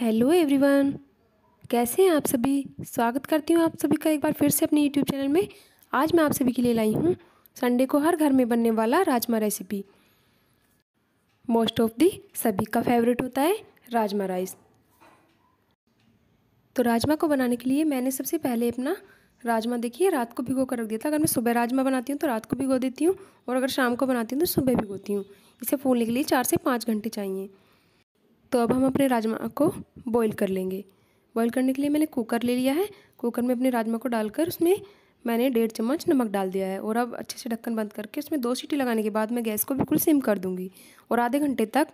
hello everyone कैसे हैं आप सभी स्वागत करती हूँ आप सभी का एक बार फिर से अपने यूट्यूब चैनल में आज मैं आप सभी के लिए लाई हूँ संडे को हर घर में बनने वाला rajma recipe most of the सभी का फेवरेट होता है राजमा राइस तो राजमा को बनाने के लिए मैंने सबसे पहले अपना राजमा देखिए रात को भिगो कर रख दिया था अगर मैं सुबह राजमा बनाती हूँ तो रात को भिगो देती हूँ और अगर शाम को बनाती हूँ तो सुबह भिगोती हूँ इसे फूलने के लिए चार से पाँच घंटे चाहिए तो अब हम अपने राजमा को बॉईल कर लेंगे बॉईल करने के लिए मैंने कुकर ले लिया है कुकर में अपने राजमा को डालकर उसमें मैंने डेढ़ चम्मच नमक डाल दिया है और अब अच्छे से ढक्कन बंद करके उसमें दो सीटी लगाने के बाद मैं गैस को बिल्कुल सिम कर दूँगी और आधे घंटे तक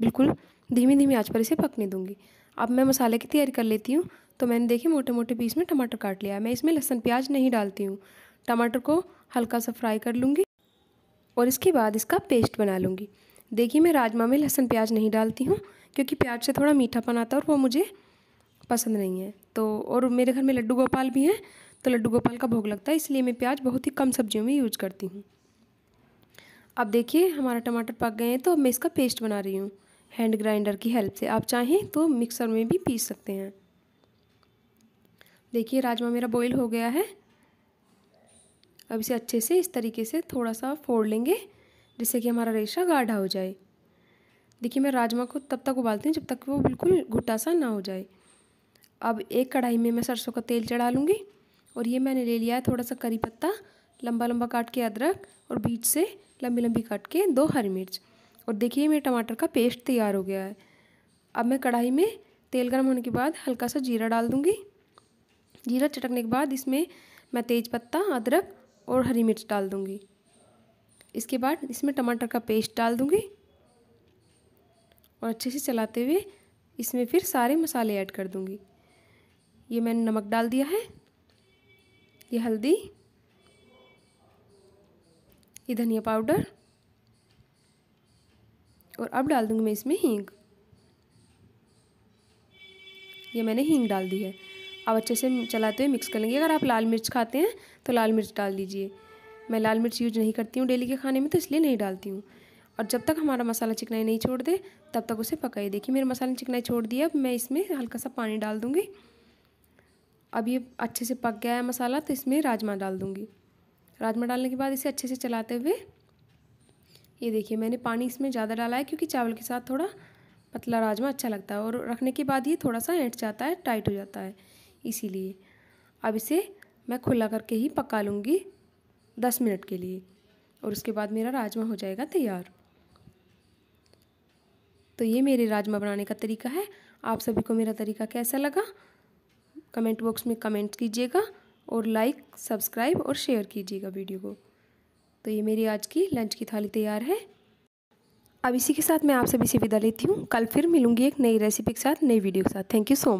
बिल्कुल धीमी धीमी आँच पर इसे पकने दूँगी अब मैं मसाले की तैयारी कर लेती हूँ तो मैंने देखे मोटे मोटे पीस में टमाटर काट लिया है मैं इसमें लहसन प्याज नहीं डालती हूँ टमाटर को हल्का सा फ्राई कर लूँगी और इसके बाद इसका पेस्ट बना लूँगी देखिए मैं राजमा में लहसुन प्याज नहीं डालती हूँ क्योंकि प्याज से थोड़ा मीठापन आता है और वो मुझे पसंद नहीं है तो और मेरे घर में लड्डू गोपाल भी हैं तो लड्डू गोपाल का भोग लगता है इसलिए मैं प्याज बहुत ही कम सब्जियों में यूज करती हूँ अब देखिए हमारा टमाटर पक गए हैं तो अब मैं इसका पेस्ट बना रही हूँ हैंड ग्राइंडर की हेल्प से आप चाहें तो मिक्सर में भी पीस सकते हैं देखिए राजमा मेरा बॉईल हो गया है अब इसे अच्छे से इस तरीके से थोड़ा सा फोड़ लेंगे जिससे कि हमारा रेशा गाढ़ा हो जाए देखिए मैं राजमा को तब तक उबालती हूँ जब तक वो बिल्कुल घुटा सा ना हो जाए अब एक कढ़ाई में मैं सरसों का तेल चढ़ा लूँगी और ये मैंने ले लिया है थोड़ा सा करी पत्ता लंबा लंबा काट के अदरक और बीच से लंबी लंबी काट के दो हरी मिर्च और देखिए मेरे टमाटर का पेस्ट तैयार हो गया है अब मैं कढ़ाई में तेल गर्म होने के बाद हल्का सा जीरा डाल दूँगी जीरा चटकने के बाद इसमें मैं तेज़पत्ता अदरक और हरी मिर्च डाल दूँगी इसके बाद इसमें टमाटर का पेस्ट डाल दूँगी और अच्छे से चलाते हुए इसमें फिर सारे मसाले ऐड कर दूँगी ये मैंने नमक डाल दिया है ये हल्दी ये धनिया पाउडर और अब डाल दूँगी मैं इसमें हींग ये मैंने हींग डाल दी है अब अच्छे से चलाते हुए मिक्स कर लेंगे अगर आप लाल मिर्च खाते हैं तो लाल मिर्च डाल दीजिए मैं लाल मिर्च यूज नहीं करती हूँ डेली के खाने में तो इसलिए नहीं डालती हूँ और जब तक हमारा मसाला चिकनाई नहीं छोड़ दे तब तक उसे पकाइए देखिए मेरा मसाला चिकनाई छोड़ दिया अब मैं इसमें हल्का सा पानी डाल दूँगी अब ये अच्छे से पक गया है मसाला तो इसमें राजमा डाल दूँगी राजमा डालने के बाद इसे अच्छे से चलाते हुए ये देखिए मैंने पानी इसमें ज़्यादा डाला है क्योंकि चावल के साथ थोड़ा पतला राजमा अच्छा लगता है और रखने के बाद ये थोड़ा सा ऐंठ जाता है टाइट हो जाता है इसीलिए अब इसे मैं खुला करके ही पका लूँगी दस मिनट के लिए और उसके बाद मेरा राजमा हो जाएगा तैयार तो ये मेरे राजमा बनाने का तरीका है आप सभी को मेरा तरीका कैसा लगा कमेंट बॉक्स में कमेंट कीजिएगा और लाइक सब्सक्राइब और शेयर कीजिएगा वीडियो को तो ये मेरी आज की लंच की थाली तैयार है अब इसी के साथ मैं आप सभी से विदा लेती हूँ कल फिर मिलूंगी एक नई रेसिपी के साथ नई वीडियो के साथ थैंक यू सो मच